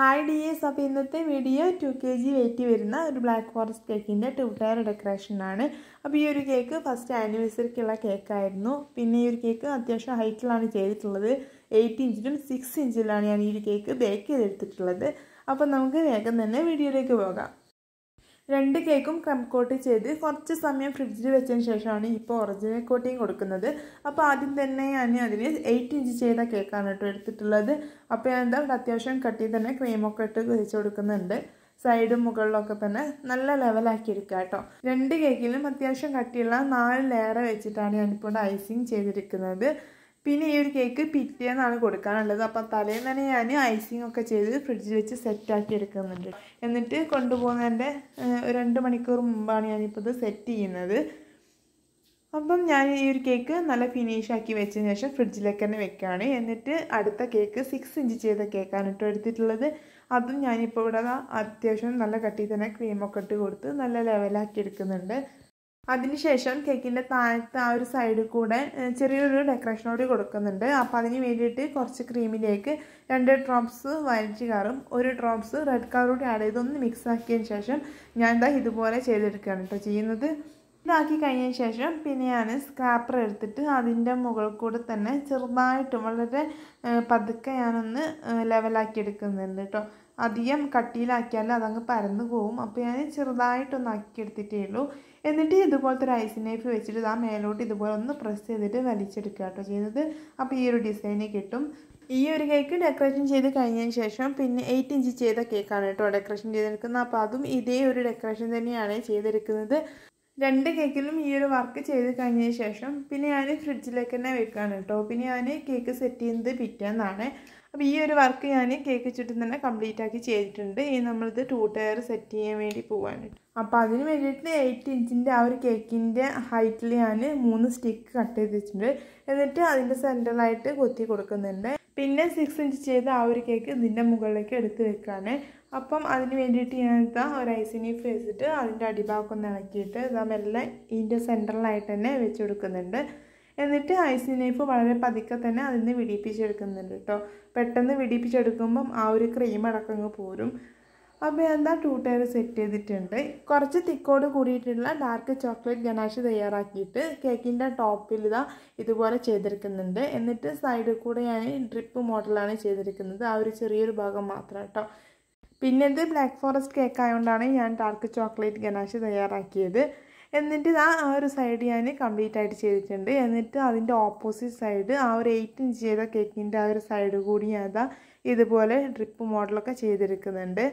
hi എസ് അപ്പോൾ ഇന്നത്തെ video two K G weight വരുന്ന ഒരു ബ്ലാക്ക് ഫോറസ്റ്റ് കേക്കിൻ്റെ ടു ടയർ ഡെക്കറേഷനാണ് അപ്പോൾ ഈ ഒരു കേക്ക് ഫസ്റ്റ് ആനിവേഴ്സറിക്കുള്ള കേക്കായിരുന്നു പിന്നെ ഈ ഒരു കേക്ക് അത്യാവശ്യം ഹൈറ്റിലാണ് ചെയ്തിട്ടുള്ളത് എയ്റ്റ് ഇഞ്ചിലും സിക്സ് ഇഞ്ചിലാണ് ഞാൻ ഈ ഒരു കേക്ക് ബേക്ക് ചെയ്തെടുത്തിട്ടുള്ളത് അപ്പോൾ നമുക്ക് വേഗം തന്നെ വീഡിയോയിലേക്ക് പോകാം രണ്ട് കേക്കും ക്രം കോട്ട് ചെയ്ത് കുറച്ച് സമയം ഫ്രിഡ്ജിൽ വെച്ചതിന് ശേഷമാണ് ഇപ്പോൾ ഒറിജിനൽ കോട്ടിങ് കൊടുക്കുന്നത് അപ്പോൾ ആദ്യം തന്നെ ഞാൻ അതിന് എയ്റ്റ് ഇഞ്ച് ചെയ്ത കേക്കാണ് കേട്ടോ എടുത്തിട്ടുള്ളത് അപ്പോൾ ഞാൻ എന്താ അത്യാവശ്യം കട്ടി തന്നെ ക്രീമൊക്കെ ഇട്ട് വെച്ച് കൊടുക്കുന്നുണ്ട് സൈഡും മുകളിലൊക്കെ തന്നെ നല്ല ലെവലാക്കി എടുക്കുക കേട്ടോ രണ്ട് കേക്കിലും അത്യാവശ്യം കട്ടിയുള്ള നാല് ലെയർ വെച്ചിട്ടാണ് ഞാനിപ്പോൾ ഐസിങ് ചെയ്തിരിക്കുന്നത് പിന്നെ ഈ ഒരു കേക്ക് പിറ്റേന്നാണ് കൊടുക്കാനുള്ളത് അപ്പം തലേന്ന് തന്നെ ഞാൻ ഐസിങ് ഒക്കെ ചെയ്ത് ഫ്രിഡ്ജിൽ വെച്ച് സെറ്റാക്കി എടുക്കുന്നുണ്ട് എന്നിട്ട് കൊണ്ടുപോകുന്നതിൻ്റെ രണ്ട് മണിക്കൂർ മുമ്പാണ് ഞാനിപ്പോൾ ഇത് സെറ്റ് ചെയ്യുന്നത് അപ്പം ഞാൻ ഈ ഒരു കേക്ക് നല്ല ഫിനിഷ് ആക്കി വെച്ചതിന് ശേഷം ഫ്രിഡ്ജിലേക്ക് തന്നെ വെക്കുകയാണ് എന്നിട്ട് അടുത്ത കേക്ക് സിക്സ് ഇഞ്ച് ചെയ്ത കേക്കാണ് കേട്ടോ എടുത്തിട്ടുള്ളത് അതും ഞാനിപ്പോൾ ഇവിടെ അത്യാവശ്യം നല്ല കട്ടി തന്നെ ക്രീമൊക്കെ ഇട്ട് കൊടുത്ത് നല്ല ലെവലാക്കി എടുക്കുന്നുണ്ട് അതിനുശേഷം കേക്കിൻ്റെ താഴത്തെ ആ ഒരു സൈഡിൽ കൂടെ ചെറിയൊരു ഡെക്കറേഷൻ കൂടി കൊടുക്കുന്നുണ്ട് അപ്പോൾ അതിന് വേണ്ടിയിട്ട് കുറച്ച് ക്രീമിലേക്ക് രണ്ട് ഡ്രോപ്സ് വൈറ്റ് കളറും ഒരു ഡ്രോപ്സ് റെഡ് കളറും കൂടി ആഡ് ചെയ്തൊന്ന് മിക്സ് ആക്കിയതിന് ശേഷം ഞാൻ ഇതാ ഇതുപോലെ ചെയ്തെടുക്കുകയാണ് കേട്ടോ ചെയ്യുന്നത് ഇതാക്കി കഴിഞ്ഞതിന് ശേഷം പിന്നെ ഞാൻ സ്ക്രാപ്പർ എടുത്തിട്ട് അതിൻ്റെ മുകളിൽ കൂടെ തന്നെ ചെറുതായിട്ട് വളരെ പതുക്കെ ഞാനൊന്ന് ലെവലാക്കി എടുക്കുന്നുണ്ട് കേട്ടോ അധികം കട്ടിയിലാക്കിയാൽ അതങ്ങ് പരന്നു പോകും അപ്പോൾ ഞാൻ ചെറുതായിട്ടൊന്ന് ആക്കിയെടുത്തിട്ടേ ഉള്ളൂ എന്നിട്ട് ഇതുപോലത്തെ ഒരു ഐസ് നൈഫ് വെച്ചിട്ട് ആ മേലോട്ട് ഇതുപോലെ ഒന്ന് പ്രസ് ചെയ്തിട്ട് വലിച്ചെടുക്കുക കേട്ടോ ചെയ്യുന്നത് അപ്പോൾ ഈ ഒരു ഡിസൈന് കിട്ടും ഈ ഒരു കേക്ക് ഡെക്കറേഷൻ ചെയ്ത് കഴിഞ്ഞതിന് ശേഷം പിന്നെ എയ്റ്റ് ഇഞ്ച് ചെയ്ത കേക്കാണ് കേട്ടോ ഡെക്കറേഷൻ ചെയ്തെടുക്കുന്നത് അപ്പോൾ അതും ഇതേ ഒരു ഡെക്കറേഷൻ തന്നെയാണ് ചെയ്തെടുക്കുന്നത് രണ്ട് കേക്കിലും ഈ ഒരു വർക്ക് ചെയ്ത് കഴിഞ്ഞതിന് ശേഷം പിന്നെ ഞാൻ ഫ്രിഡ്ജിലേക്ക് തന്നെ വെക്കുകയാണ് കേട്ടോ പിന്നെ ഞാൻ കേക്ക് സെറ്റ് ചെയ്യുന്നത് പിറ്റേന്നാണ് അപ്പോൾ ഈ ഒരു വർക്ക് ഞാൻ കേക്ക് ചുറ്റും തന്നെ കംപ്ലീറ്റ് ആക്കി ചെയ്തിട്ടുണ്ട് ഇനി നമ്മളിത് ടൂ ടയർ സെറ്റ് ചെയ്യാൻ വേണ്ടി പോകാനുണ്ട് അപ്പോൾ അതിന് വേണ്ടിയിട്ട് എയ്റ്റ് ഇഞ്ചിൻ്റെ ആ ഒരു കേക്കിൻ്റെ ഹൈറ്റിൽ ഞാൻ മൂന്ന് സ്റ്റിക്ക് കട്ട് ചെയ്ത് വെച്ചിട്ടുണ്ട് എന്നിട്ട് അതിൻ്റെ സെൻറ്ററിലായിട്ട് കൊത്തി കൊടുക്കുന്നുണ്ട് പിന്നെ സിക്സ് ഇഞ്ച് ചെയ്ത ആ ഒരു കേക്ക് ഇതിൻ്റെ മുകളിലേക്ക് എടുത്ത് വെക്കാണ് അപ്പം അതിന് വേണ്ടിയിട്ട് ഞാൻ ഇതാ ഒരു ഐസിനി വെച്ചിട്ട് അതിൻ്റെ അടിഭാഗം ഒന്ന് ഇളക്കിയിട്ട് ഇതാ മെല്ലെ ഇതിൻ്റെ സെൻറ്ററിലായിട്ട് തന്നെ വെച്ച് കൊടുക്കുന്നുണ്ട് എന്നിട്ട് ഐസി നൈഫ് വളരെ പതുക്കെ തന്നെ അതിൽ നിന്ന് വിടിപ്പിച്ചെടുക്കുന്നുണ്ട് കേട്ടോ പെട്ടെന്ന് വിടിപ്പിച്ചെടുക്കുമ്പം ആ ഒരു ക്രീം അടക്കങ്ങ് പോരും അപ്പോൾ എന്താ ടൂ ടയർ സെറ്റ് ചെയ്തിട്ടുണ്ട് കുറച്ച് തിക്കോട് കൂടിയിട്ടുള്ള ഡാർക്ക് ചോക്ലേറ്റ് ഗനാഷ് തയ്യാറാക്കിയിട്ട് കേക്കിൻ്റെ ടോപ്പിൽ ഇതാ ഇതുപോലെ ചെയ്തെടുക്കുന്നുണ്ട് എന്നിട്ട് സൈഡിൽ കൂടെ ഞാൻ ഡ്രിപ്പ് മോഡലാണ് ചെയ്തിരിക്കുന്നത് ആ ഒരു ചെറിയൊരു ഭാഗം മാത്രം കേട്ടോ പിന്നെ ഇത് ബ്ലാക്ക് ഫോറസ്റ്റ് കേക്ക് ആയതുകൊണ്ടാണ് ഞാൻ ഡാർക്ക് ചോക്ലേറ്റ് ഗനാഷ് തയ്യാറാക്കിയത് എന്നിട്ട് ആ ആ ഒരു സൈഡ് ഞാൻ കംപ്ലീറ്റ് ആയിട്ട് ചെയ്തിട്ടുണ്ട് എന്നിട്ട് അതിൻ്റെ ഓപ്പോസിറ്റ് സൈഡ് ആ ഒരു എയ്റ്റ് ഇഞ്ച് ചെയ്ത കേക്കിൻ്റെ ആ ഒരു സൈഡ് കൂടി ഞാൻ ഇതുപോലെ ഡ്രിപ്പ് മോഡലൊക്കെ ചെയ്തിരിക്കുന്നുണ്ട്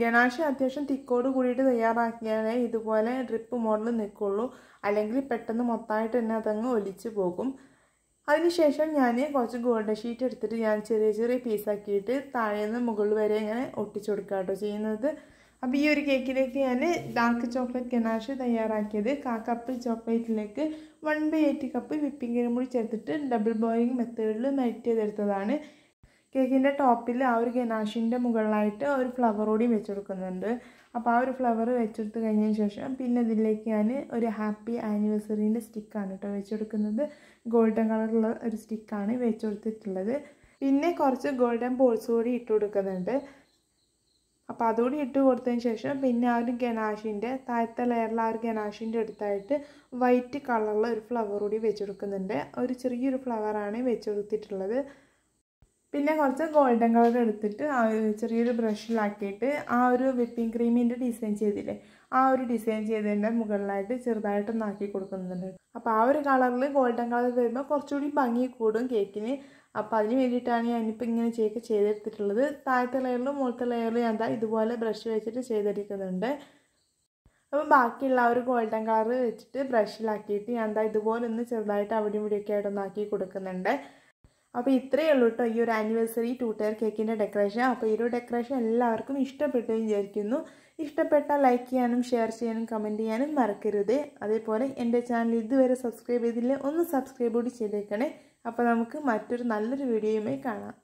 ഗണാഷ് അത്യാവശ്യം തിക്കോട് കൂടിയിട്ട് തയ്യാറാക്കിയാലേ ഇതുപോലെ ഡ്രിപ്പ് മോഡൽ നിൽക്കുള്ളൂ അല്ലെങ്കിൽ പെട്ടെന്ന് മൊത്തമായിട്ട് തന്നെ അതങ്ങ് ഒലിച്ചു പോകും അതിനുശേഷം ഞാൻ കുറച്ച് ഗോൾഡൻ ഷീറ്റ് എടുത്തിട്ട് ഞാൻ ചെറിയ ചെറിയ പീസാക്കിയിട്ട് താഴേന്ന് മുകളിൽ വരെ ഇങ്ങനെ ഒട്ടിച്ചു കൊടുക്കുക കേട്ടോ ചെയ്യുന്നത് അപ്പോൾ ഈ ഒരു കേക്കിലേക്ക് ഞാൻ ഡാർക്ക് ചോക്ലേറ്റ് ഗനാഷ് തയ്യാറാക്കിയത് കാ കപ്പ് ചോക്ലേറ്റിലേക്ക് one by eight cup whipping cream കൂടി ചേർത്തിട്ട് ഡബിൾ ബോയിങ് മെത്തേഡിൽ മെൽറ്റ് ചെയ്തെടുത്തതാണ് കേക്കിൻ്റെ ടോപ്പിൽ ആ ഒരു ഗനാഷിൻ്റെ മുകളിലായിട്ട് ഒരു ഫ്ലവർ കൂടി വെച്ചെടുക്കുന്നുണ്ട് അപ്പോൾ ആ ഒരു ഫ്ലവർ വെച്ചെടുത്ത് കഴിഞ്ഞതിന് ശേഷം പിന്നെ ഇതിലേക്ക് ഞാൻ ഒരു ഹാപ്പി ആനിവേഴ്സറിൻ്റെ സ്റ്റിക്കാണ് കേട്ടോ വെച്ചെടുക്കുന്നത് ഗോൾഡൻ കളറുള്ള ഒരു സ്റ്റിക്കാണ് വെച്ചെടുത്തിട്ടുള്ളത് പിന്നെ കുറച്ച് ഗോൾഡൻ ബോൾസ് കൂടി ഇട്ട് കൊടുക്കുന്നുണ്ട് അപ്പോൾ അതുകൂടി ഇട്ട് കൊടുത്തതിന് ശേഷം പിന്നെ ആ ഒരു ഗനാഷിൻ്റെ താഴത്തെ ലെയറിൽ ആ ഒരു ഗനാഷിൻ്റെ അടുത്തായിട്ട് വൈറ്റ് കളറിലുള്ള ഒരു ഫ്ലവർ കൂടി വെച്ച് കൊടുക്കുന്നുണ്ട് ഒരു ചെറിയൊരു ഫ്ലവറാണ് വെച്ച് കൊടുത്തിട്ടുള്ളത് പിന്നെ കുറച്ച് ഗോൾഡൻ കളർ എടുത്തിട്ട് ആ ചെറിയൊരു ബ്രഷിലാക്കിയിട്ട് ആ ഒരു വിപ്പിംഗ് ക്രീമിൻ്റെ ഡിസൈൻ ചെയ്തില്ലേ ആ ഒരു ഡിസൈൻ ചെയ്തതിൻ്റെ മുകളിലായിട്ട് ചെറുതായിട്ട് ആക്കി കൊടുക്കുന്നുണ്ട് അപ്പോൾ ആ ഒരു കളറിൽ ഗോൾഡൻ കളർ വരുമ്പോൾ കുറച്ചുകൂടി ഭംഗി കൂടും കേക്കിന് അപ്പോൾ അതിന് വേണ്ടിയിട്ടാണ് ഞാനിപ്പോൾ ഇങ്ങനെ ചേക്ക് ചെയ്തെടുത്തിട്ടുള്ളത് താഴത്തെ ലെയറിലും മുകളത്തെ ലെയറിലും ഞാൻ ഇതുപോലെ ബ്രഷ് വെച്ചിട്ട് ചെയ്തെടുക്കുന്നുണ്ട് അപ്പോൾ ബാക്കിയുള്ള ആ ഒരു ഗോൾഡൻ കളർ വെച്ചിട്ട് ബ്രഷിലാക്കിയിട്ട് ഞാൻ ഇതുപോലെ ഒന്ന് ചെറുതായിട്ട് അവിടെ ഇവിടെയൊക്കെ ആയിട്ടൊന്നാക്കി കൊടുക്കുന്നുണ്ട് അപ്പോൾ ഇത്രയേ ഉള്ളൂ കേട്ടോ ഈ ഒരു ആനിവേഴ്സറി ടു ടയർ കേക്കിൻ്റെ ഡെക്കറേഷൻ അപ്പോൾ ഈ ഒരു ഡെക്കറേഷൻ എല്ലാവർക്കും ഇഷ്ടപ്പെട്ടു വിചാരിക്കുന്നു ഇഷ്ടപ്പെട്ടാൽ ലൈക്ക് ചെയ്യാനും ഷെയർ ചെയ്യാനും കമൻറ്റ് ചെയ്യാനും മറക്കരുത് അതേപോലെ എൻ്റെ ചാനൽ ഇതുവരെ സബ്സ്ക്രൈബ് ചെയ്തില്ലേ ഒന്ന് സബ്സ്ക്രൈബ് കൂടി ചെയ്തേക്കണേ അപ്പോൾ നമുക്ക് മറ്റൊരു നല്ലൊരു വീഡിയോയുമായി കാണാം